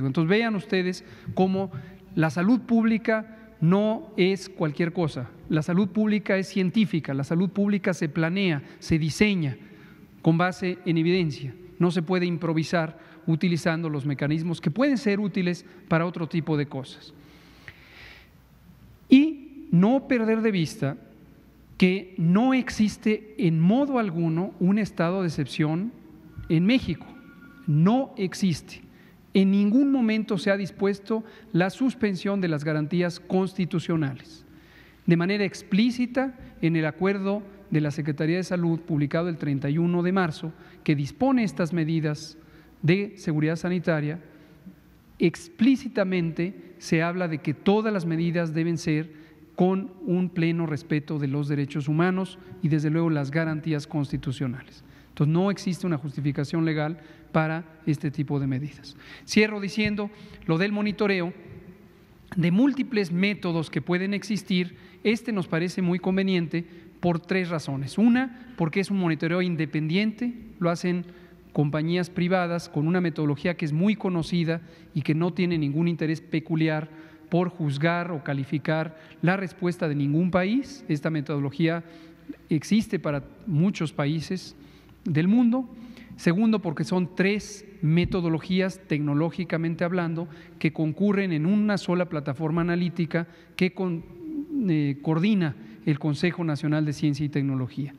Entonces vean ustedes cómo la salud pública no es cualquier cosa. La salud pública es científica, la salud pública se planea, se diseña con base en evidencia. No se puede improvisar utilizando los mecanismos que pueden ser útiles para otro tipo de cosas. Y no perder de vista que no existe en modo alguno un estado de excepción en México. No existe en ningún momento se ha dispuesto la suspensión de las garantías constitucionales. De manera explícita, en el acuerdo de la Secretaría de Salud, publicado el 31 de marzo, que dispone estas medidas de seguridad sanitaria, explícitamente se habla de que todas las medidas deben ser con un pleno respeto de los derechos humanos y, desde luego, las garantías constitucionales. Entonces no existe una justificación legal para este tipo de medidas. Cierro diciendo lo del monitoreo. De múltiples métodos que pueden existir, este nos parece muy conveniente por tres razones. Una, porque es un monitoreo independiente, lo hacen compañías privadas con una metodología que es muy conocida y que no tiene ningún interés peculiar por juzgar o calificar la respuesta de ningún país. Esta metodología existe para muchos países, del mundo. Segundo, porque son tres metodologías, tecnológicamente hablando, que concurren en una sola plataforma analítica que eh, coordina el Consejo Nacional de Ciencia y Tecnología.